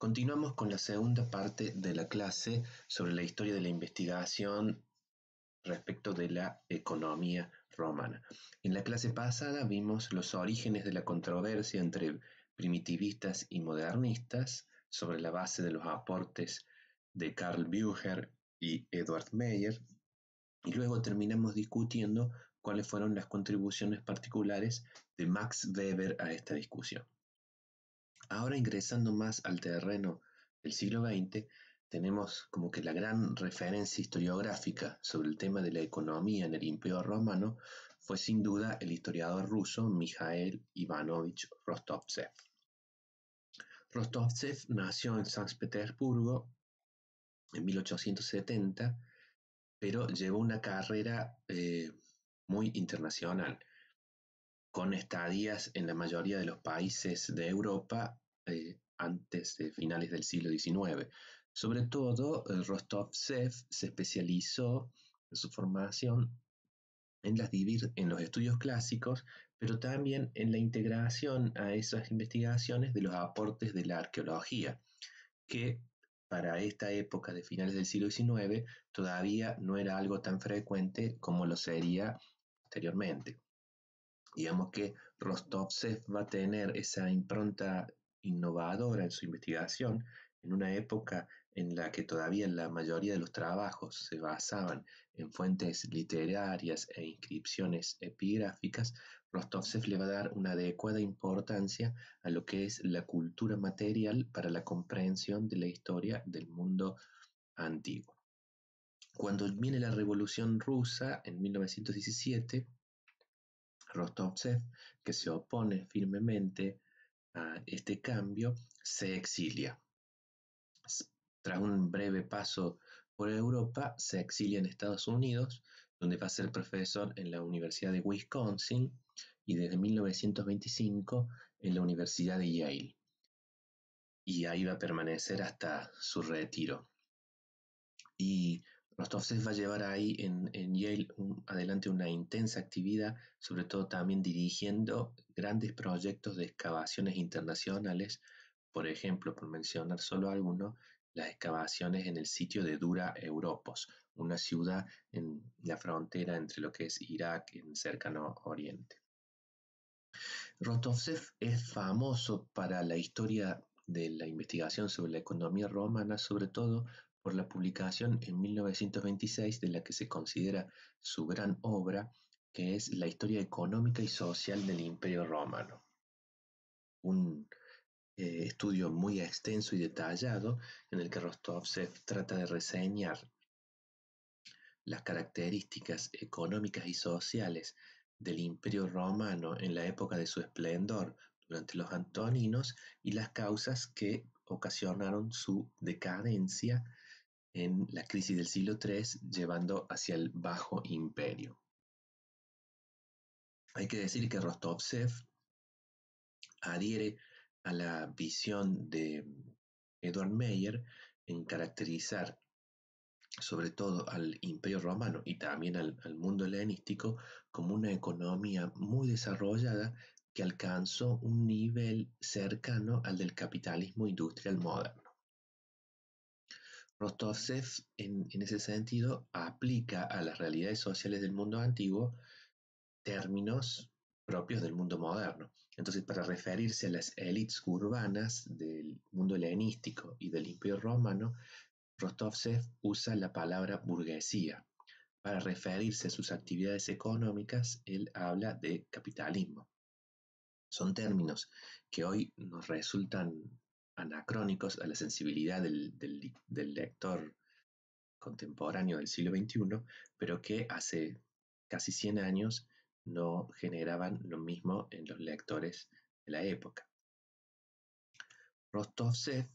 Continuamos con la segunda parte de la clase sobre la historia de la investigación respecto de la economía romana. En la clase pasada vimos los orígenes de la controversia entre primitivistas y modernistas sobre la base de los aportes de Karl Bücher y Edward Meyer, y luego terminamos discutiendo cuáles fueron las contribuciones particulares de Max Weber a esta discusión. Ahora ingresando más al terreno del siglo XX, tenemos como que la gran referencia historiográfica sobre el tema de la economía en el Imperio Romano fue sin duda el historiador ruso Mikhail Ivanovich Rostovtsev. Rostovtsev nació en San Petersburgo en 1870, pero llevó una carrera eh, muy internacional con estadías en la mayoría de los países de Europa eh, antes de finales del siglo XIX. Sobre todo, eh, Rostovtsev se especializó en su formación en, en los estudios clásicos, pero también en la integración a esas investigaciones de los aportes de la arqueología, que para esta época de finales del siglo XIX todavía no era algo tan frecuente como lo sería posteriormente digamos que Rostovsev va a tener esa impronta innovadora en su investigación en una época en la que todavía la mayoría de los trabajos se basaban en fuentes literarias e inscripciones epigráficas, Rostovsev le va a dar una adecuada importancia a lo que es la cultura material para la comprensión de la historia del mundo antiguo. Cuando viene la Revolución Rusa en 1917, Rostovtsev, que se opone firmemente a este cambio, se exilia. Tras un breve paso por Europa, se exilia en Estados Unidos, donde va a ser profesor en la Universidad de Wisconsin y desde 1925 en la Universidad de Yale. Y ahí va a permanecer hasta su retiro. Y Rostovsev va a llevar ahí en, Yale adelante una intensa actividad, sobre todo también dirigiendo grandes proyectos de excavaciones internacionales, por ejemplo, por mencionar solo algunos, las excavaciones en el sitio de Dura Europos, una ciudad en la frontera entre lo que es Irak y el cercano oriente. Rostovsev es famoso para la historia de la investigación sobre la economía romana, sobre todo por la publicación en 1926 de la que se considera su gran obra, que es La historia económica y social del Imperio Romano. Un eh, estudio muy extenso y detallado en el que Rostovsev trata de reseñar las características económicas y sociales del Imperio Romano en la época de su esplendor durante los antoninos y las causas que ocasionaron su decadencia en la crisis del siglo III llevando hacia el Bajo Imperio. Hay que decir que Rostovsev adhiere a la visión de Edward Meyer en caracterizar sobre todo al imperio romano y también al, al, mundo helenístico como una economía muy desarrollada que alcanzó un nivel cercano al del capitalismo industrial moderno. Rostovsev, en, ese sentido, aplica a las realidades sociales del mundo antiguo términos propios del mundo moderno. Entonces, para referirse a las élites urbanas del mundo helenístico y del imperio romano, Rostovsev usa la palabra burguesía. Para referirse a sus actividades económicas, él habla de capitalismo. Son términos que hoy nos resultan anacrónicos a la sensibilidad del, lector contemporáneo del siglo XXI, pero que hace casi 100 años no generaban lo mismo en los lectores de la época. Rostovsev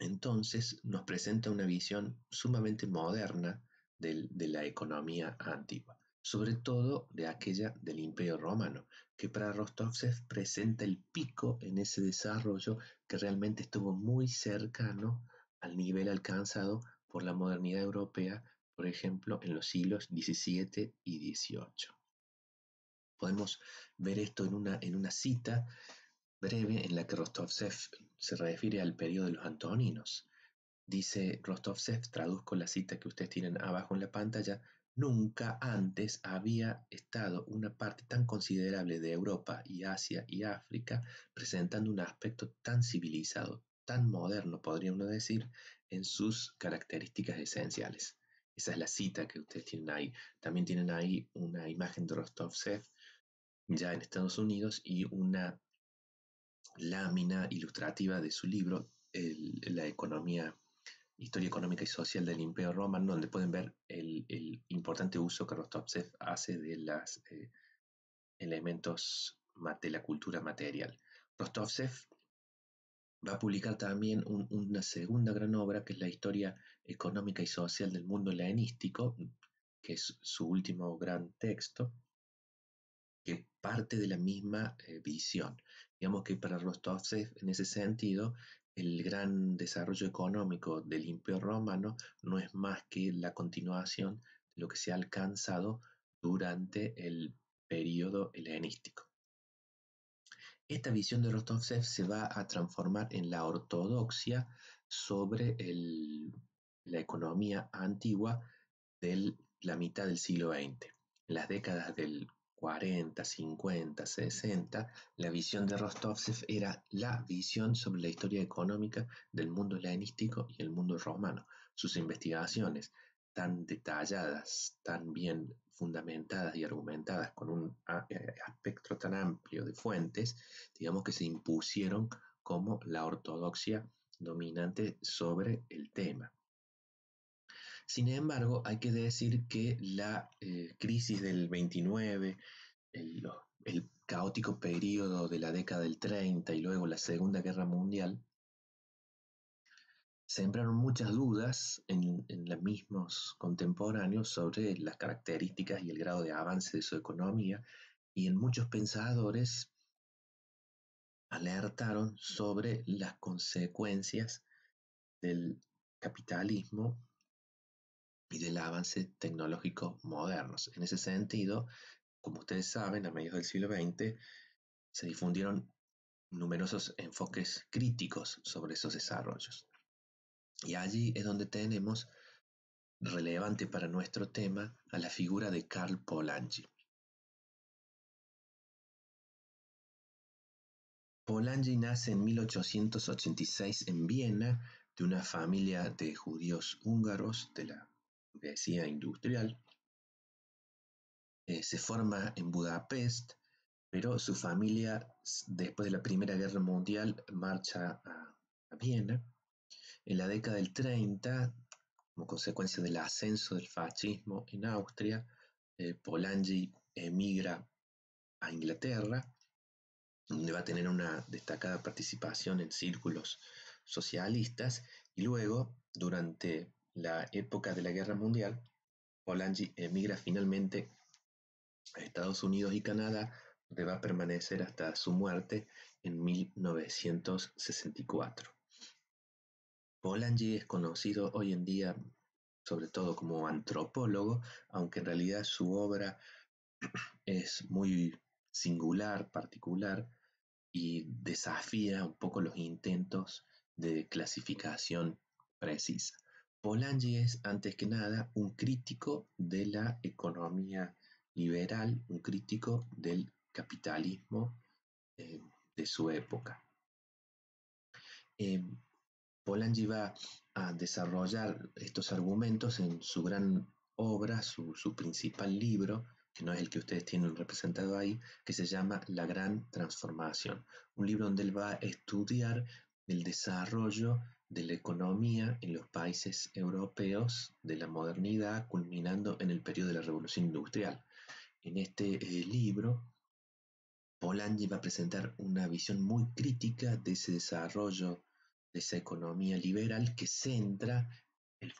entonces nos presenta una visión sumamente moderna de la economía antigua, sobre todo de aquella del Imperio Romano, que para Rostovsev presenta el pico en ese desarrollo que realmente estuvo muy cercano al nivel alcanzado por la modernidad europea, por ejemplo, en los siglos XVII y XVIII. Podemos ver esto en una, en una cita breve en la que Rostovsev se refiere al periodo de los Antoninos. Dice Rostovsev, traduzco la cita que ustedes tienen abajo en la pantalla, Nunca antes había estado una parte tan considerable de Europa y Asia y África presentando un aspecto tan civilizado, tan moderno, podría uno decir, en sus características esenciales. Esa es la cita que ustedes tienen ahí. También tienen ahí una imagen de rostov Rostov-Sev ya en Estados Unidos y una lámina ilustrativa de su libro, La economía Historia Económica y Social del Imperio Romano, donde pueden ver el, el importante uso que Rostovtsev hace de los eh, elementos de la cultura material. Rostovtsev va a publicar también una segunda gran obra que es la Historia Económica y Social del Mundo Helenístico, que es su último gran texto, que parte de la misma eh, visión. Digamos que para Rostovtsev, en ese sentido, el gran desarrollo económico del Imperio Romano no es más que la continuación de lo que se ha alcanzado durante el periodo helenístico. Esta visión de Rostovsev se va a transformar en la ortodoxia sobre la economía antigua de la mitad del siglo XX. En las décadas del 40, 50, 60, la visión de Rostovsev era la visión sobre la historia económica del mundo helenístico y el mundo romano. Sus investigaciones, tan detalladas, tan bien fundamentadas y argumentadas con un espectro eh, tan amplio de fuentes, digamos que se impusieron como la ortodoxia dominante sobre el tema. Sin embargo, hay que decir que la eh, crisis del 29, el, caótico periodo de la década del 30 y luego la Segunda Guerra Mundial, sembraron muchas dudas en, en, los mismos contemporáneos sobre las características y el grado de avance de su economía y en muchos pensadores alertaron sobre las consecuencias del capitalismo y del avance tecnológico modernos. En ese sentido, como ustedes saben, a mediados del siglo XX se difundieron numerosos enfoques críticos sobre esos desarrollos. Y allí es donde tenemos relevante para nuestro tema a la figura de Karl Polanyi. Polanyi nace en 1886 en Viena de una familia de judíos húngaros de la decía industrial. Eh, se forma en Budapest, pero su familia, después de la Primera Guerra Mundial, marcha a, Viena. En la década del 30, como consecuencia del ascenso del fascismo en Austria, eh, Polanyi emigra a Inglaterra, donde va a tener una destacada participación en círculos socialistas y luego, durante la época de la Guerra Mundial, Polanyi emigra finalmente a Estados Unidos y Canadá, donde va a permanecer hasta su muerte en 1964. Polanyi es conocido hoy en día sobre todo como antropólogo, aunque en realidad su obra es muy singular, particular, y desafía un poco los intentos de clasificación precisa. Polanyi es antes que nada un crítico de la economía liberal, un crítico del capitalismo eh, de su época. Eh, Polanyi va a desarrollar estos argumentos en su gran obra, su, su, principal libro, que no es el que ustedes tienen representado ahí, que se llama La Gran Transformación, un libro donde él va a estudiar el desarrollo de la economía en los países europeos de la modernidad, culminando en el periodo de la Revolución Industrial. En este eh, libro, Polanyi va a presentar una visión muy crítica de ese desarrollo, de esa economía liberal que centra el,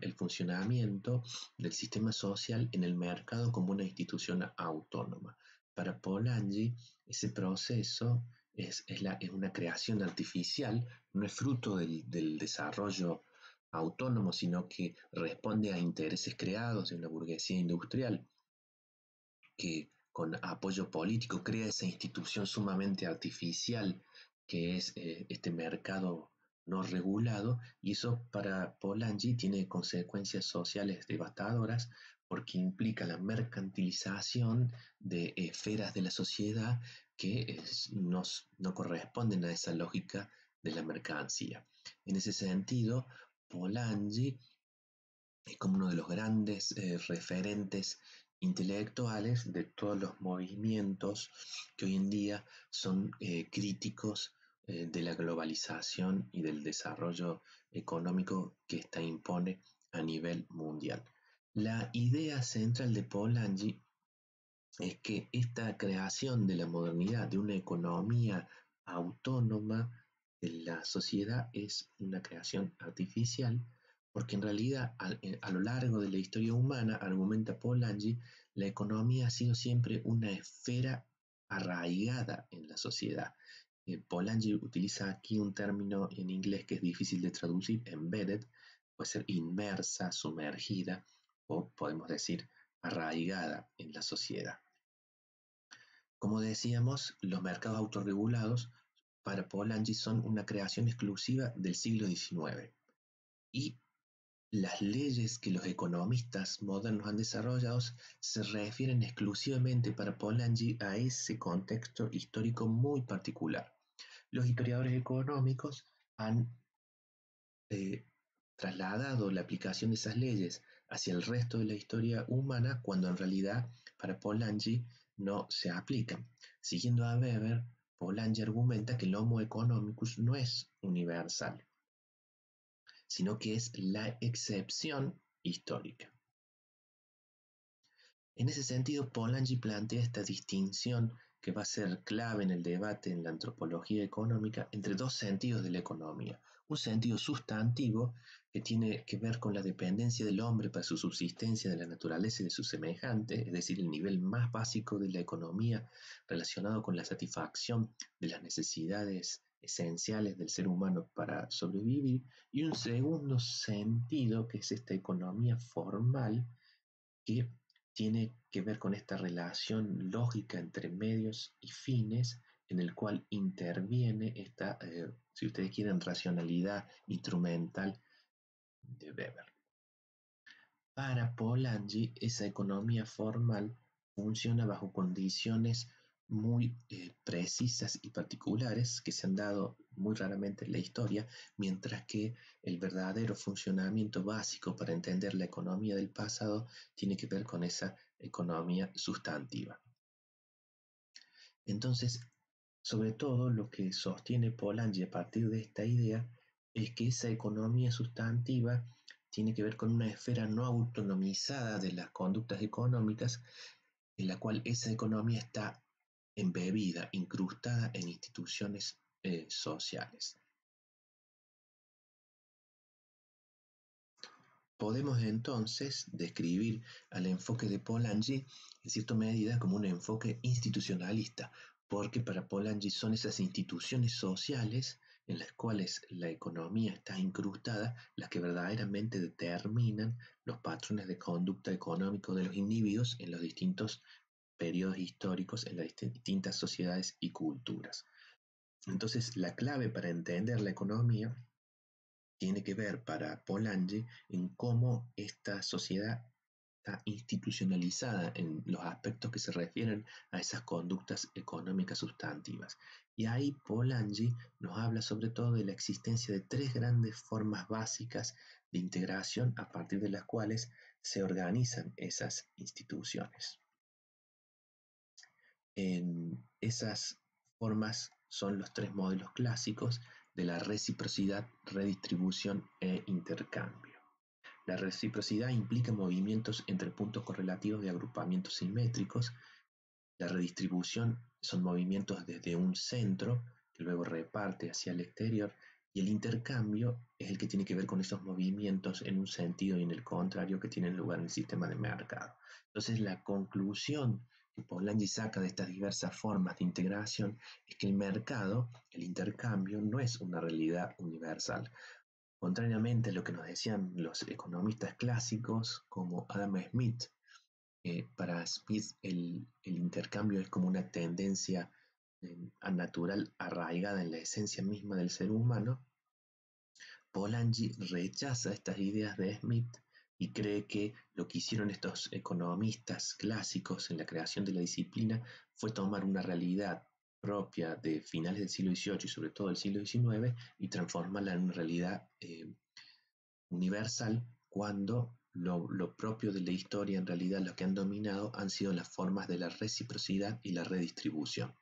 el funcionamiento del sistema social en el mercado como una institución autónoma. Para Polanyi, ese proceso es, una creación artificial, no es fruto del, desarrollo autónomo, sino que responde a intereses creados de una burguesía industrial que con apoyo político crea esa institución sumamente artificial que es eh, este mercado no regulado y eso para Polanyi tiene consecuencias sociales devastadoras porque implica la mercantilización de esferas de la sociedad que nos, no corresponden a esa lógica de la mercancía. En ese sentido, Polanyi es como uno de los grandes eh, referentes intelectuales de todos los movimientos que hoy en día son eh, críticos eh, de la globalización y del desarrollo económico que ésta impone a nivel mundial. La idea central de Polanyi es que esta creación de la modernidad, de una economía autónoma de la sociedad, es una creación artificial, porque en realidad eh, a, lo largo de la historia humana, argumenta Polanyi, la economía ha sido siempre una esfera arraigada en la sociedad. Eh, Polanyi utiliza aquí un término en inglés que es difícil de traducir, embedded, puede ser inmersa, sumergida o podemos decir arraigada en la sociedad. Como decíamos, los mercados autorregulados para Paul Polanyi son una creación exclusiva del siglo XIX y las leyes que los economistas modernos han desarrollado se refieren exclusivamente para Paul Polanyi a ese contexto histórico muy particular. Los historiadores económicos han eh, trasladado la aplicación de esas leyes hacia el resto de la historia humana cuando en realidad para Paul Polanyi no se aplica. Siguiendo a Weber, Polanyi argumenta que el Homo economicus no es universal, sino que es la excepción histórica. En ese sentido, Polanyi plantea esta distinción que va a ser clave en el debate en la antropología económica entre dos sentidos de la economía, un sentido sustantivo que tiene que ver con la dependencia del hombre para su subsistencia de la naturaleza y de su semejante, es decir, el nivel más básico de la economía relacionado con la satisfacción de las necesidades esenciales del ser humano para sobrevivir, y un segundo sentido que es esta economía formal que tiene que ver con esta relación lógica entre medios y fines en el cual interviene esta eh, si ustedes quieren, racionalidad instrumental de Weber. Para Polanyi, esa economía formal funciona bajo condiciones muy eh, precisas y particulares que se han dado muy raramente en la historia, mientras que el verdadero funcionamiento básico para entender la economía del pasado tiene que ver con esa economía sustantiva. Entonces, sobre todo, lo que sostiene Polanyi a partir de esta idea es que esa economía sustantiva tiene que ver con una esfera no autonomizada de las conductas económicas, en la cual esa economía está embebida, incrustada en instituciones eh, sociales. Podemos entonces describir al enfoque de Polanyi en cierta medida como un enfoque institucionalista, porque para Polanyi son esas instituciones sociales en las cuales la economía está incrustada las que verdaderamente determinan los patrones de conducta económico de los individuos en los distintos periodos históricos, en las distintas sociedades y culturas. Entonces, la clave para entender la economía tiene que ver para Polanyi en cómo esta sociedad está institucionalizada en los aspectos que se refieren a esas conductas económicas sustantivas. Y ahí Polanyi nos habla sobre todo de la existencia de tres grandes formas básicas de integración a partir de las cuales se organizan esas instituciones. En esas formas son los tres modelos clásicos de la reciprocidad, redistribución e intercambio. La reciprocidad implica movimientos entre puntos correlativos de agrupamientos simétricos. La redistribución son movimientos desde un centro que luego reparte hacia el exterior y el intercambio es el que tiene que ver con esos movimientos en un sentido y en el contrario que tienen lugar en el sistema de mercado. Entonces la conclusión que Polanyi saca de estas diversas formas de integración es que el mercado, el intercambio, no es una realidad universal. Contrariamente a lo que nos decían los economistas clásicos como Adam Smith, eh, para Smith el, intercambio es como una tendencia eh, natural arraigada en la esencia misma del ser humano, Polanyi rechaza estas ideas de Smith y cree que lo que hicieron estos economistas clásicos en la creación de la disciplina fue tomar una realidad propia de finales del siglo XVIII y sobre todo del siglo XIX y transformarla en una realidad eh, universal cuando lo, propio de la historia en realidad lo que han dominado han sido las formas de la reciprocidad y la redistribución.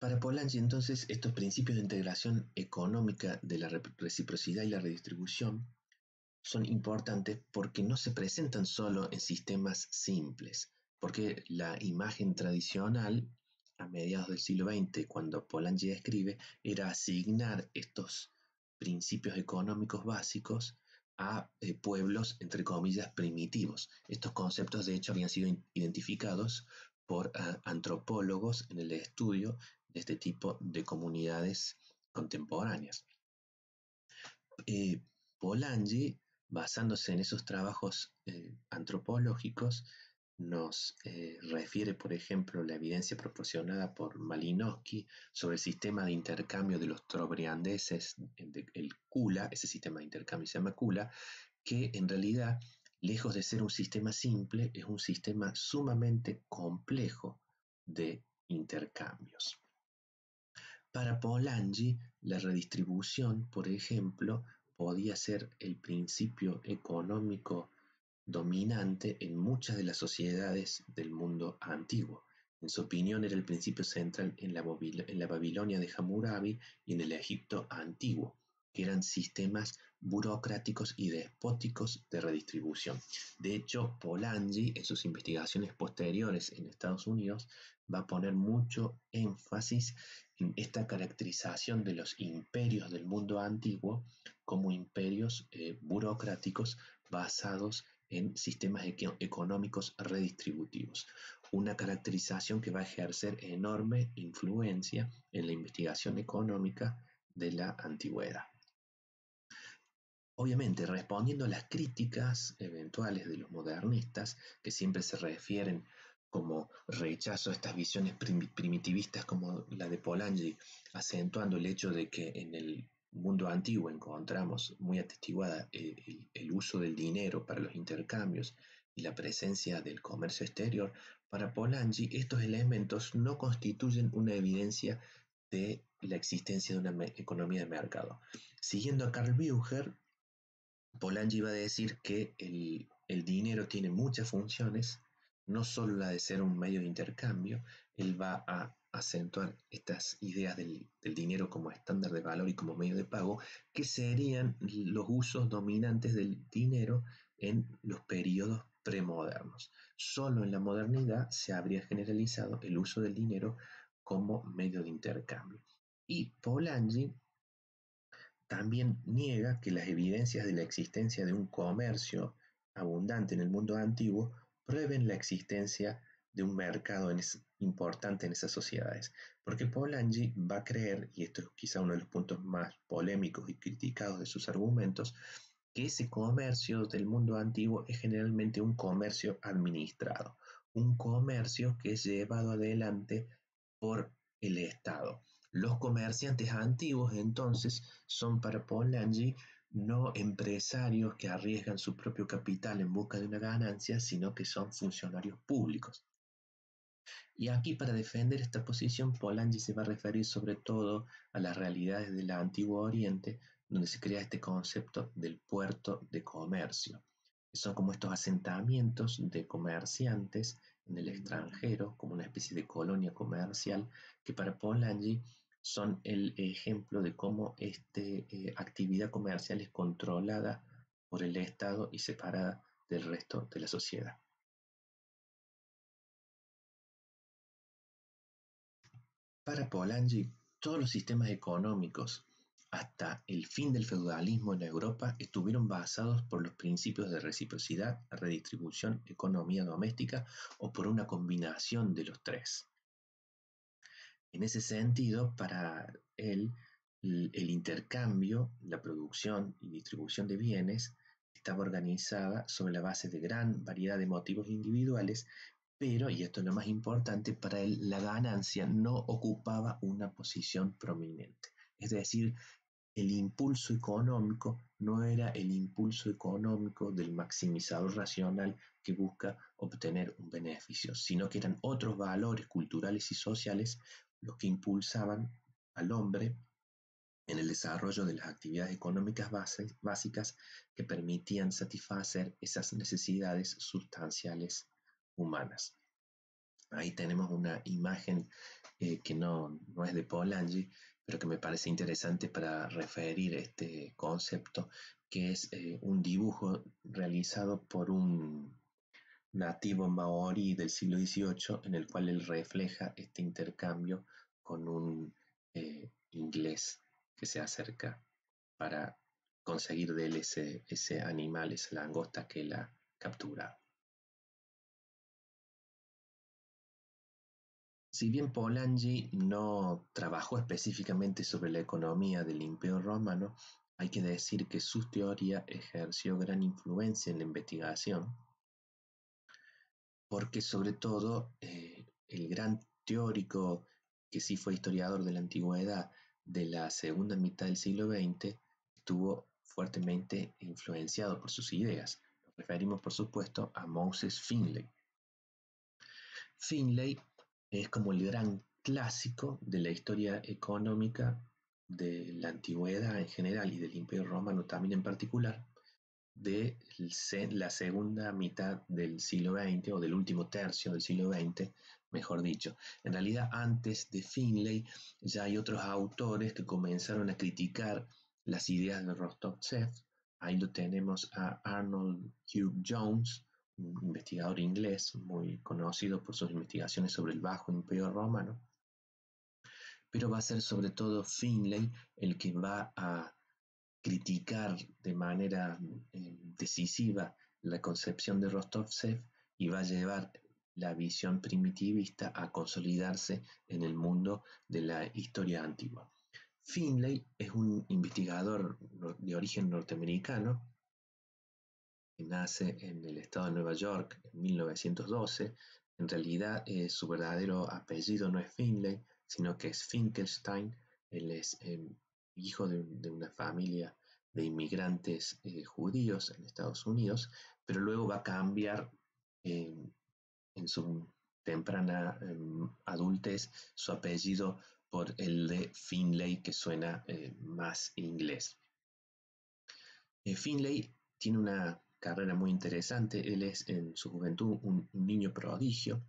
Para Polanyi entonces estos principios de integración económica de la reciprocidad y la redistribución son importantes porque no se presentan solo en sistemas simples, porque la imagen tradicional a mediados del siglo XX, cuando Polanyi escribe, era asignar estos principios económicos básicos a eh, pueblos, entre comillas, primitivos. Estos conceptos, de hecho, habían sido identificados por ah, antropólogos en el estudio de este tipo de comunidades contemporáneas. Polangi, eh, Polanyi, basándose en esos trabajos eh, antropológicos, nos eh, refiere, por ejemplo, la evidencia proporcionada por Malinowski sobre el sistema de intercambio de los trobriandeses, el Kula, ese sistema de intercambio se llama Kula, que en realidad, lejos de ser un sistema simple, es un sistema sumamente complejo de intercambios. Para Polanyi, la redistribución, por ejemplo, podía ser el principio económico dominante en muchas de las sociedades del mundo antiguo. En su opinión era el principio central en la, Babilonia de Hammurabi y en el Egipto antiguo, que eran sistemas burocráticos y despóticos de redistribución. De hecho, Polanyi, en sus investigaciones posteriores en Estados Unidos, va a poner mucho énfasis en esta caracterización de los imperios del mundo antiguo como imperios eh, burocráticos basados en sistemas económicos redistributivos, una caracterización que va a ejercer enorme influencia en la investigación económica de la antigüedad. Obviamente, respondiendo a las críticas eventuales de los modernistas, que siempre se refieren como rechazo a estas visiones primitivistas como la de Polanyi, acentuando el hecho de que en el mundo antiguo encontramos muy atestiguada eh, el, uso del dinero para los intercambios y la presencia del comercio exterior, para Polanyi estos elementos no constituyen una evidencia de la existencia de una economía de mercado. Siguiendo a Karl Bucher, Polanyi va a decir que el, el dinero tiene muchas funciones, no solo la de ser un medio de intercambio, él va a acentuar estas ideas del, dinero como estándar de valor y como medio de pago, que serían los usos dominantes del dinero en los periodos premodernos. Solo en la modernidad se habría generalizado el uso del dinero como medio de intercambio. Y Polanyi también niega que las evidencias de la existencia de un comercio abundante en el mundo antiguo prueben la existencia de un mercado en ese importante en esas sociedades, porque Polanyi va a creer, y esto es quizá uno de los puntos más polémicos y criticados de sus argumentos, que ese comercio del mundo antiguo es generalmente un comercio administrado, un comercio que es llevado adelante por el Estado. Los comerciantes antiguos entonces son para Polanyi no empresarios que arriesgan su propio capital en busca de una ganancia, sino que son funcionarios públicos. Y aquí para defender esta posición, Polanyi se va a referir sobre todo a las realidades del Antiguo Oriente, donde se crea este concepto del puerto de comercio. Que son como estos asentamientos de comerciantes en el extranjero, como una especie de colonia comercial, que para Polanyi son el ejemplo de cómo esta eh, actividad comercial es controlada por el Estado y separada del resto de la sociedad. Para Polanyi, todos los sistemas económicos hasta el fin del feudalismo en Europa estuvieron basados por los principios de reciprocidad, redistribución, economía doméstica o por una combinación de los tres. En ese sentido, para él, el intercambio, la producción y distribución de bienes estaba organizada sobre la base de gran variedad de motivos individuales pero, y esto es lo más importante, para él la ganancia no ocupaba una posición prominente. Es decir, el impulso económico no era el impulso económico del maximizador racional que busca obtener un beneficio, sino que eran otros valores culturales y sociales los que impulsaban al hombre en el desarrollo de las actividades económicas básicas que permitían satisfacer esas necesidades sustanciales humanas. Ahí tenemos una imagen eh, que no, no, es de Polanyi, pero que me parece interesante para referir este concepto, que es eh, un dibujo realizado por un nativo maorí del siglo XVIII, en el cual él refleja este intercambio con un eh, inglés que se acerca para conseguir de él ese, ese animal, esa langosta que él ha capturado. Si bien Polanyi no trabajó específicamente sobre la economía del Imperio Romano, hay que decir que su teoría ejerció gran influencia en la investigación, porque sobre todo eh, el gran teórico que sí fue historiador de la antigüedad de la segunda mitad del siglo XX, estuvo fuertemente influenciado por sus ideas. Nos referimos, por supuesto, a Moses Finlay. Finley es como el gran clásico de la historia económica de la antigüedad en general y del imperio romano también en particular, de la segunda mitad del siglo XX o del último tercio del siglo XX, mejor dicho. En realidad, antes de Finlay ya hay otros autores que comenzaron a criticar las ideas de Rostov Ahí lo tenemos a Arnold Hugh Jones, investigador inglés muy conocido por sus investigaciones sobre el Bajo Imperio Romano, pero va a ser sobre todo Finlay el que va a criticar de manera eh, decisiva la concepción de Rostovsev y va a llevar la visión primitivista a consolidarse en el mundo de la historia antigua. Finlay es un investigador de origen norteamericano nace en el estado de Nueva York en 1912, en realidad eh, su verdadero apellido no es finley sino que es Finkelstein. Él es em, hijo de, una familia de inmigrantes eh, judíos en Estados Unidos, pero luego va a cambiar em, en su temprana em, adultez su apellido por el de finley que suena eh, más inglés. finley tiene una carrera muy interesante. Él es en su juventud un, niño prodigio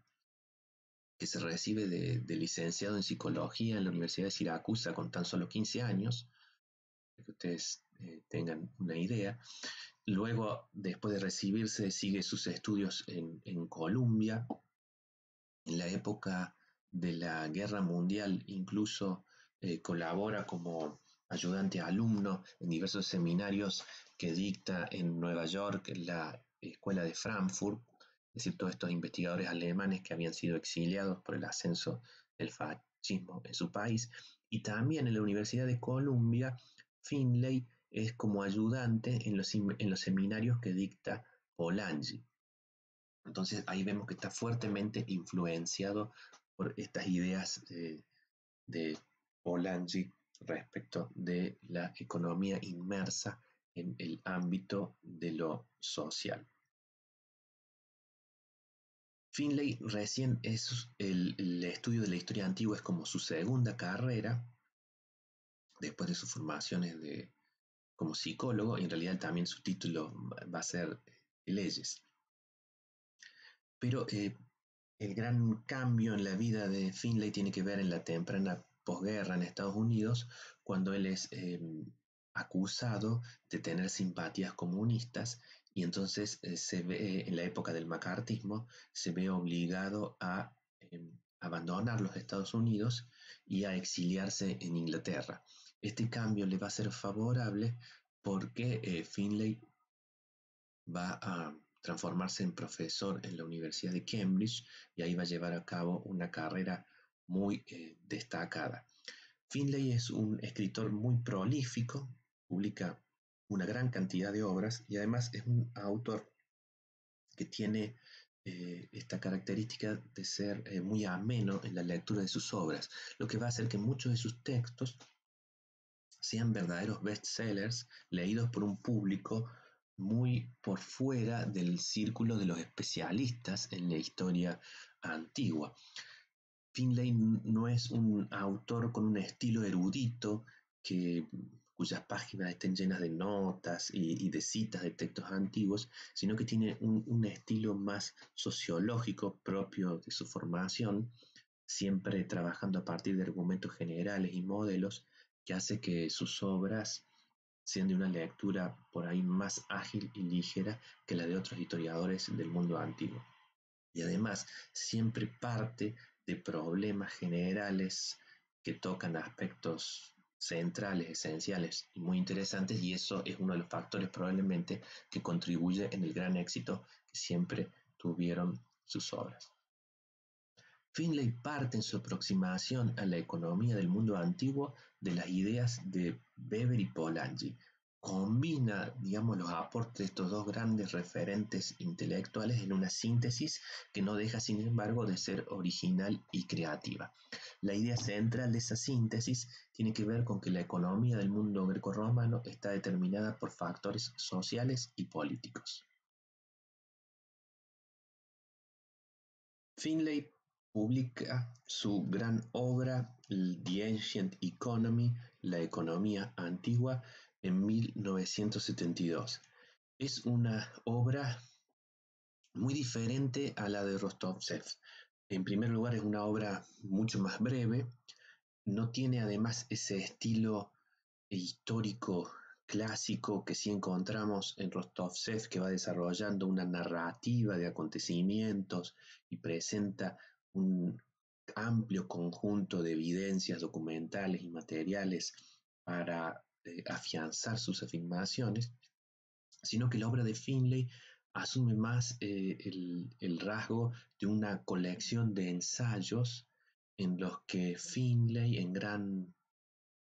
que se recibe de, licenciado en psicología en la Universidad de Siracusa con tan solo 15 años, para que ustedes eh, tengan una idea. Luego, después de recibirse, sigue sus estudios en, en Colombia. En la época de la Guerra Mundial incluso eh, colabora como ayudante alumno en diversos seminarios que dicta en Nueva York la Escuela de Frankfurt, es decir, todos estos investigadores alemanes que habían sido exiliados por el ascenso del fascismo en su país, y también en la Universidad de Columbia, Finlay es como ayudante en los, en los seminarios que dicta Polanyi. Entonces ahí vemos que está fuertemente influenciado por estas ideas de, de Polanyi respecto de la economía inmersa en el ámbito de lo social. Finlay recién es el, estudio de la historia antigua es como su segunda carrera, después de sus formaciones de, como psicólogo, y en realidad también su título va a ser eh, Leyes. Pero eh, el gran cambio en la vida de Finlay tiene que ver en la temprana posguerra en Estados Unidos cuando él es em, acusado de tener simpatías comunistas y entonces eh, se ve eh, en la época del macartismo se ve obligado a em, abandonar los Estados Unidos y a exiliarse en Inglaterra. Este cambio le va a ser favorable porque eh, Finlay va a transformarse en profesor en la Universidad de Cambridge y ahí va a llevar a cabo una carrera muy eh, destacada. Finlay es un escritor muy prolífico, publica una gran cantidad de obras y además es un autor que tiene eh, esta característica de ser eh, muy ameno en la lectura de sus obras, lo que va a hacer que muchos de sus textos sean verdaderos bestsellers leídos por un público muy por fuera del círculo de los especialistas en la historia antigua. Finlay no es un autor con un estilo erudito que, cuyas páginas estén llenas de notas y, de citas de textos antiguos, sino que tiene un, un, estilo más sociológico propio de su formación, siempre trabajando a partir de argumentos generales y modelos que hace que sus obras sean de una lectura por ahí más ágil y ligera que la de otros historiadores del mundo antiguo. Y además siempre parte problemas generales que tocan aspectos centrales, esenciales y muy interesantes y eso es uno de los factores probablemente que contribuye en el gran éxito que siempre tuvieron sus obras. Finlay parte en su aproximación a la economía del mundo antiguo de las ideas de Weber y Polanyi, combina, digamos, los aportes de estos dos grandes referentes intelectuales en una síntesis que no deja, sin embargo, de ser original y creativa. La idea central de esa síntesis tiene que ver con que la economía del mundo romano está determinada por factores sociales y políticos. Finlay publica su gran obra The Ancient Economy, la economía antigua, en 1972. Es una obra muy diferente a la de Rostovsev. En primer lugar, es una obra mucho más breve, no tiene además ese estilo histórico clásico que sí encontramos en Rostovsev, que va desarrollando una narrativa de acontecimientos y presenta un amplio conjunto de evidencias documentales y materiales para eh, afianzar sus afirmaciones, sino que la obra de Finlay asume más eh, el, rasgo de una colección de ensayos en los que Finlay,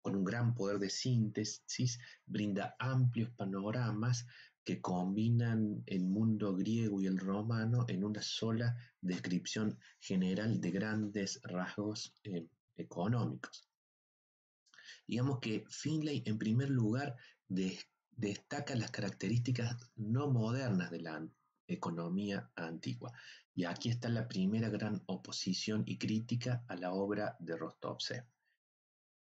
con un gran poder de síntesis, brinda amplios panoramas que combinan el mundo griego y el romano en una sola descripción general de grandes rasgos eh, económicos. Digamos que Finlay en primer lugar destaca las características no modernas de la economía antigua. Y aquí está la primera gran oposición y crítica a la obra de rostopse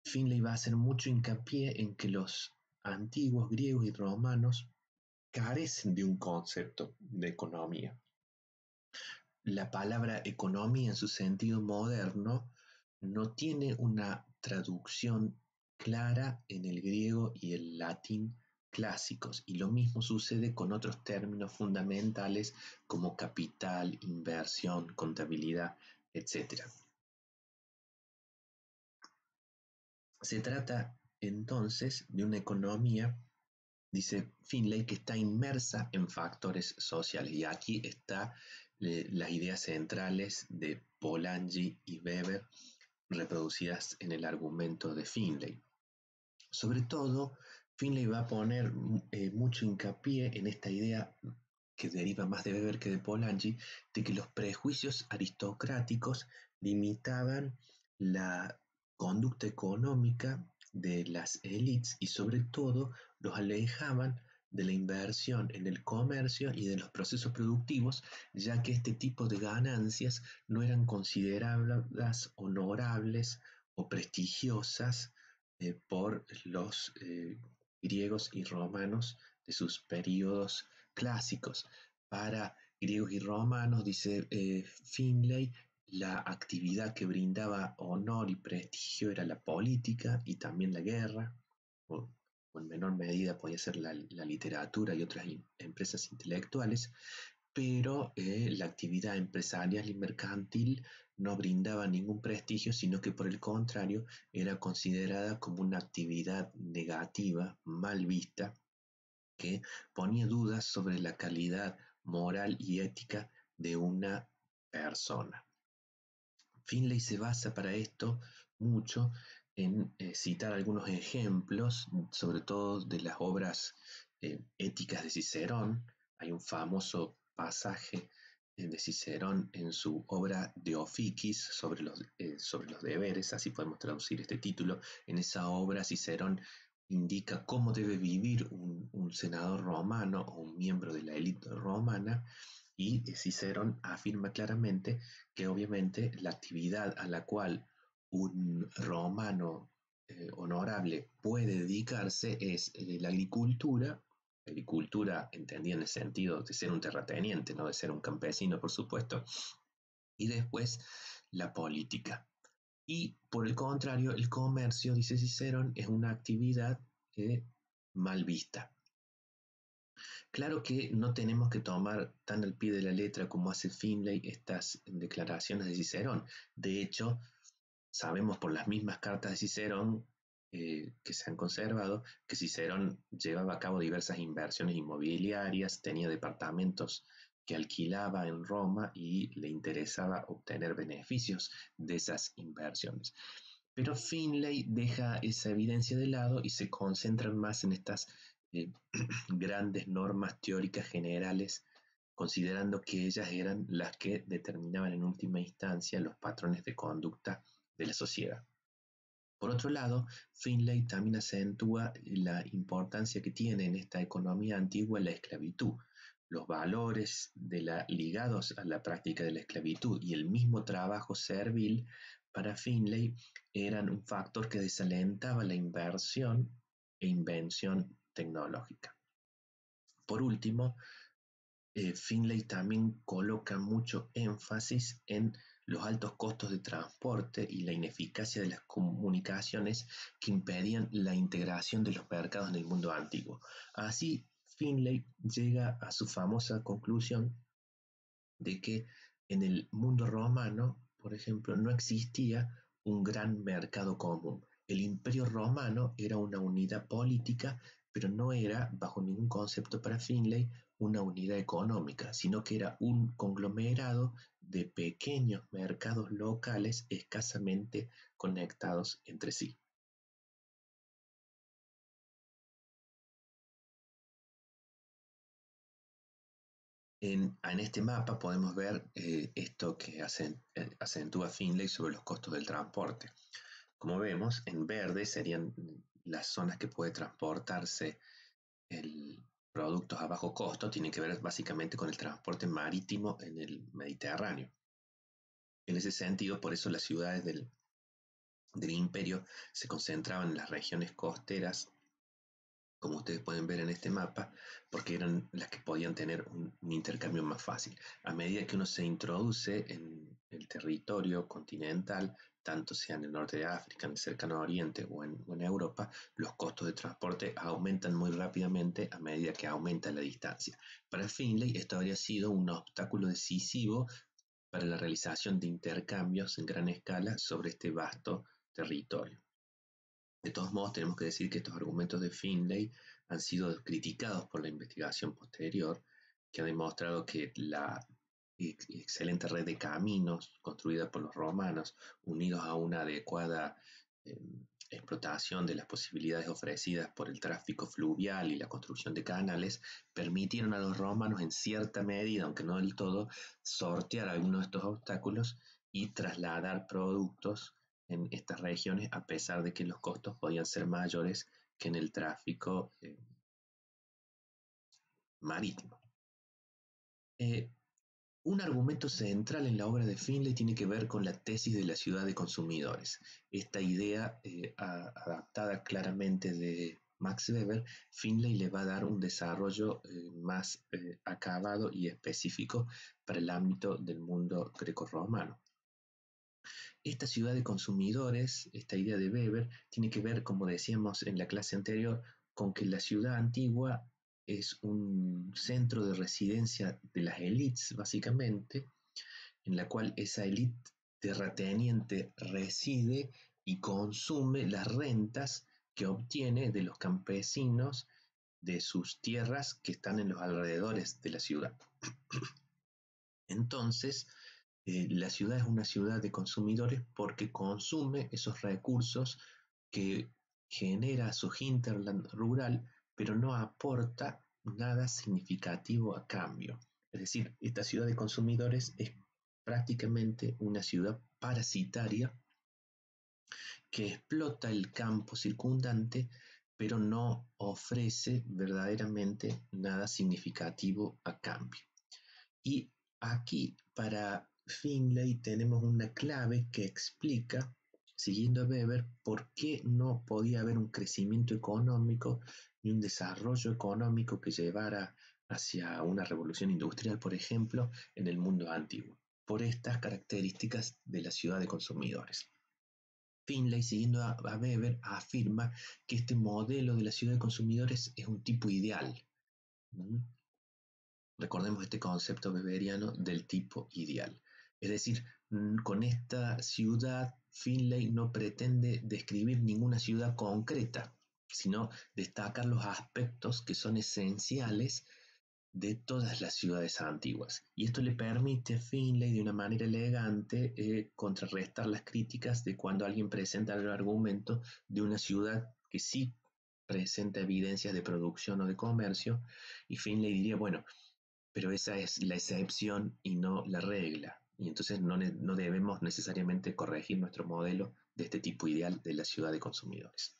Finlay va a hacer mucho hincapié en que los antiguos griegos y romanos carecen de un concepto de economía. La palabra economía en su sentido moderno no tiene una traducción clara en el griego y el latín clásicos y lo mismo sucede con otros términos fundamentales como capital, inversión, contabilidad, etc. Se trata entonces de una economía, dice Finlay, que está inmersa en factores sociales y aquí están eh, las ideas centrales de Polanyi y Weber reproducidas en el argumento de Finlay. Sobre todo, Finlay va a poner mm, eh, mucho hincapié en esta idea que deriva más de Weber que de Polanyi, de que los prejuicios aristocráticos limitaban la conducta económica de las élites y sobre todo los alejaban de la inversión en el comercio y de los procesos productivos, ya que este tipo de ganancias no eran consideradas honorables o prestigiosas eh, por los eh, griegos y romanos de sus periodos clásicos. Para griegos y romanos, dice eh, Finlay, la actividad que brindaba honor y prestigio era la política y también la guerra, o, en menor medida podía ser la, literatura y otras empresas intelectuales, pero eh, la actividad empresarial y mercantil no brindaba ningún prestigio, sino que por el contrario era considerada como una actividad negativa, mal vista, que ponía dudas sobre la calidad moral y ética de una persona. Finlay se basa para esto mucho en eh, citar algunos ejemplos, sobre todo de las obras eh, éticas de Cicerón. Hay un famoso pasaje eh, de Cicerón en su obra De Ofiquis sobre los, eh, sobre los deberes, así podemos traducir este título. En esa obra Cicerón indica cómo debe vivir un, senador romano o un miembro de la élite romana y eh, Cicerón afirma claramente que obviamente la actividad a la cual un romano honorable puede dedicarse es la agricultura agricultura, entendía en el sentido de ser un terrateniente, no de ser un campesino, por supuesto, y después la política. Y por el contrario, el comercio, dice Cicerón, es una actividad eh, mal vista. Claro que no tenemos que tomar tan al pie de la letra como hace Finlay estas declaraciones de Cicerón. De hecho, sabemos por las mismas cartas de Cicerón eh, que se han conservado, que Cicerón llevaba a cabo diversas inversiones inmobiliarias, tenía departamentos que alquilaba en Roma y le interesaba obtener beneficios de esas inversiones. Pero Finlay deja esa evidencia de lado y se concentra más en estas eh, grandes normas teóricas generales, considerando que ellas eran las que determinaban en última instancia los patrones de conducta de la sociedad. Por otro lado, Finlay también acentúa la importancia que tiene en esta economía antigua la esclavitud, los valores de la, ligados a la práctica de la esclavitud y el mismo trabajo servil para Finlay eran un factor que desalentaba la inversión e invención tecnológica. Por último, eh, Finlay también coloca mucho énfasis en los altos costos de transporte y la ineficacia de las comunicaciones que impedían la integración de los mercados en el mundo antiguo. Así, Finlay llega a su famosa conclusión de que en el mundo romano, por ejemplo, no existía un gran mercado común. El imperio romano era una unidad política, pero no era, bajo ningún concepto para Finlay, una unidad económica, sino que era un conglomerado de pequeños mercados locales escasamente conectados entre sí. En, este mapa podemos ver eh, esto que eh, acentúa Finlay sobre los costos del transporte. Como vemos, en verde serían las zonas que puede transportarse el, productos a bajo costo tienen que ver básicamente con el transporte marítimo en el Mediterráneo. En ese sentido, por eso las ciudades del, imperio se concentraban en las regiones costeras, como ustedes pueden ver en este mapa, porque eran las que podían tener un, un intercambio más fácil. A medida que uno se introduce en el territorio continental, tanto sea en el norte de África, en el cercano oriente o en, Europa, los costos de transporte aumentan muy rápidamente a medida que aumenta la distancia. Para Finlay esto habría sido un obstáculo decisivo para la realización de intercambios en gran escala sobre este vasto territorio. De todos modos, tenemos que decir que estos argumentos de Finlay han sido criticados por la investigación posterior, que ha demostrado que la excelente red de caminos construida por los romanos, unidos a una adecuada em, explotación de las posibilidades ofrecidas por el tráfico fluvial y la construcción de canales, permitieron a los romanos en cierta medida, aunque no del todo, sortear algunos de estos obstáculos y trasladar productos en estas regiones a pesar de que los costos podían ser mayores que en el tráfico em, marítimo. Eh, un argumento central en la obra de Finley tiene que ver con la tesis de la ciudad de consumidores. Esta idea, eh, adaptada claramente de Max Weber, Finley le va a dar un desarrollo eh, más eh, acabado y específico para el ámbito del mundo grecorromano. Esta ciudad de consumidores, esta idea de Weber, tiene que ver, como decíamos en la clase anterior, con que la ciudad antigua es un centro de residencia de las élites, básicamente, en la cual esa élite terrateniente reside y consume las rentas que obtiene de los campesinos de sus tierras que están en los alrededores de la ciudad. Entonces, eh, la ciudad es una ciudad de consumidores porque consume esos recursos que genera su hinterland rural pero no aporta nada significativo a cambio. Es decir, esta ciudad de consumidores es prácticamente una ciudad parasitaria que explota el campo circundante, pero no ofrece verdaderamente nada significativo a cambio. Y aquí para Finlay tenemos una clave que explica siguiendo a Weber, por qué no podía haber un crecimiento económico y un desarrollo económico que llevara hacia una revolución industrial, por ejemplo, en el mundo antiguo, por estas características de la ciudad de consumidores. Finlay, siguiendo a, Weber, afirma que este modelo de la ciudad de consumidores es un tipo ideal. Recordemos este concepto weberiano del tipo ideal. Es decir, con esta ciudad Finlay no pretende describir ninguna ciudad concreta, sino destacar los aspectos que son esenciales de todas las ciudades antiguas. Y esto le permite a Finlay de una manera elegante eh, contrarrestar las críticas de cuando alguien presenta el argumento de una ciudad que sí presenta evidencias de producción o de comercio, y Finlay diría, bueno, pero esa es la excepción y no la regla y entonces no, debemos necesariamente corregir nuestro modelo de este tipo ideal de la ciudad de consumidores.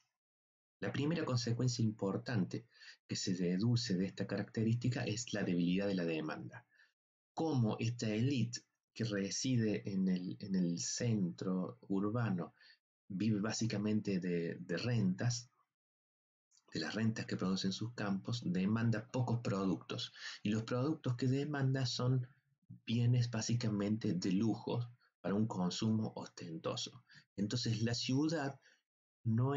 La primera consecuencia importante que se deduce de esta característica es la debilidad de la demanda. como esta élite que reside en el, centro urbano vive básicamente de, de rentas, de las rentas que producen sus campos, demanda pocos productos. Y los productos que demanda son bienes básicamente de lujo para un consumo ostentoso. Entonces la ciudad no,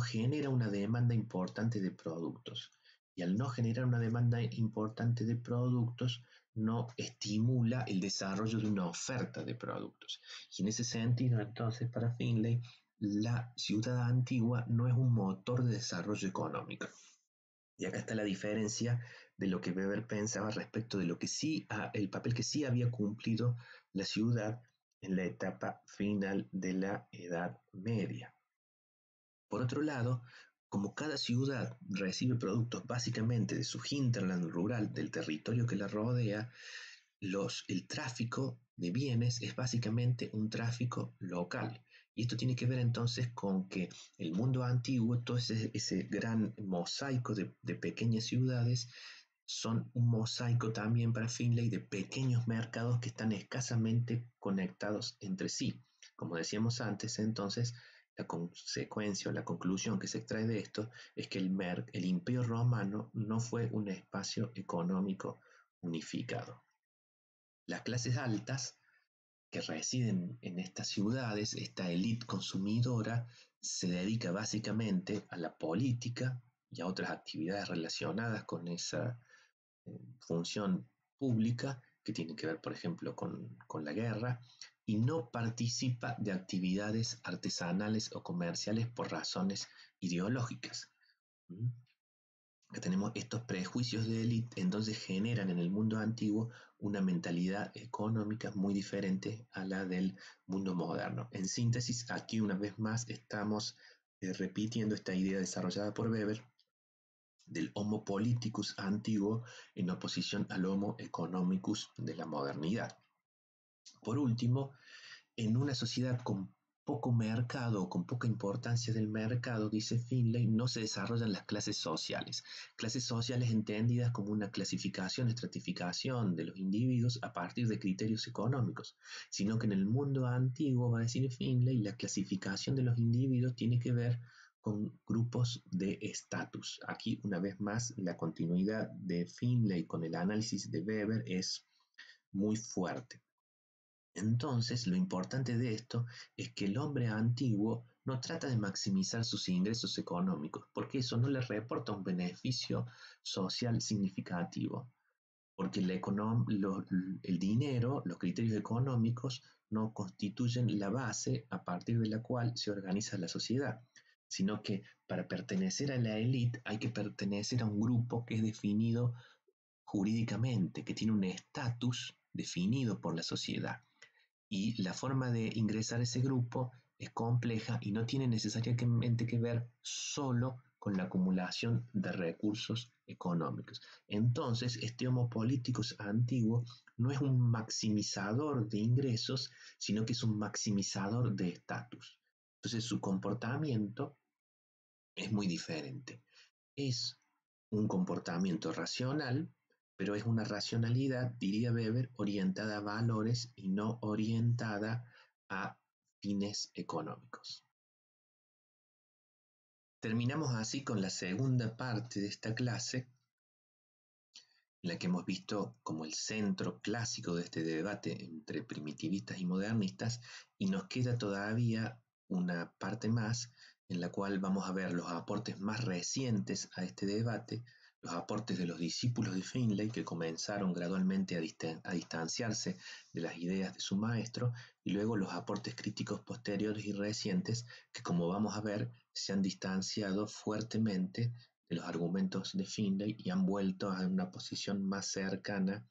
genera una demanda importante de productos y al no generar una demanda importante de productos, no estimula el desarrollo de una oferta de productos. Y en ese sentido, entonces, para Finley, la ciudad antigua no es un motor de desarrollo económico. Y acá está la diferencia de lo que Weber pensaba respecto de lo que sí, ah, el papel que sí había cumplido la ciudad en la etapa final de la Edad Media. Por otro lado, como cada ciudad recibe productos básicamente de su hinterland rural, del territorio que la rodea, los, el tráfico de bienes es básicamente un tráfico local. Y esto tiene que ver entonces con que el mundo antiguo, todo ese, ese gran mosaico de, de, pequeñas ciudades, son un mosaico también para Finlay de pequeños mercados que están escasamente conectados entre sí. Como decíamos antes, entonces, la consecuencia o la conclusión que se extrae de esto es que el, el imperio romano no fue un espacio económico unificado. Las clases altas que residen en estas ciudades, esta élite consumidora, se dedica básicamente a la política y a otras actividades relacionadas con esa función pública que tiene que ver, por ejemplo, con, con, la guerra, y no participa de actividades artesanales o comerciales por razones ideológicas. Que tenemos estos prejuicios de élite, entonces generan en el mundo antiguo una mentalidad económica muy diferente a la del mundo moderno. En síntesis, aquí una vez más estamos eh, repitiendo esta idea desarrollada por Weber del Homo politicus antiguo en oposición al Homo economicus de la modernidad. Por último, en una sociedad con poco mercado, o con poca importancia del mercado, dice Finlay, no se desarrollan las clases sociales. Clases sociales entendidas como una clasificación, estratificación de los individuos a partir de criterios económicos, sino que en el mundo antiguo, va a decir Finlay, la clasificación de los individuos tiene que ver con grupos de estatus. Aquí una vez más la continuidad de Finlay con el análisis de Weber es muy fuerte. Entonces, lo importante de esto es que el hombre antiguo no trata de maximizar sus ingresos económicos, porque eso no le reporta un beneficio social significativo, porque el, el dinero, los criterios económicos, no constituyen la base a partir de la cual se organiza la sociedad sino que para pertenecer a la élite hay que pertenecer a un grupo que es definido jurídicamente, que tiene un estatus definido por la sociedad. Y la forma de ingresar a ese grupo es compleja y no tiene necesariamente que ver solo con la acumulación de recursos económicos. Entonces, este homo político antiguo no es un maximizador de ingresos, sino que es un maximizador de estatus. Entonces su comportamiento es muy diferente. Es un comportamiento racional, pero es una racionalidad, diría Weber, orientada a valores y no orientada a fines económicos. Terminamos así con la segunda parte de esta clase, en la que hemos visto como el centro clásico de este debate entre primitivistas y modernistas, y nos queda todavía una parte más en la cual vamos a ver los aportes más recientes a este debate, los aportes de los discípulos de Finlay que comenzaron gradualmente a, distanciarse de las ideas de su maestro y luego los aportes críticos posteriores y recientes que como vamos a ver se han distanciado fuertemente de los argumentos de Finlay y han vuelto a una posición más cercana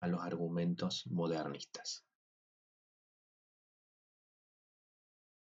a los argumentos modernistas.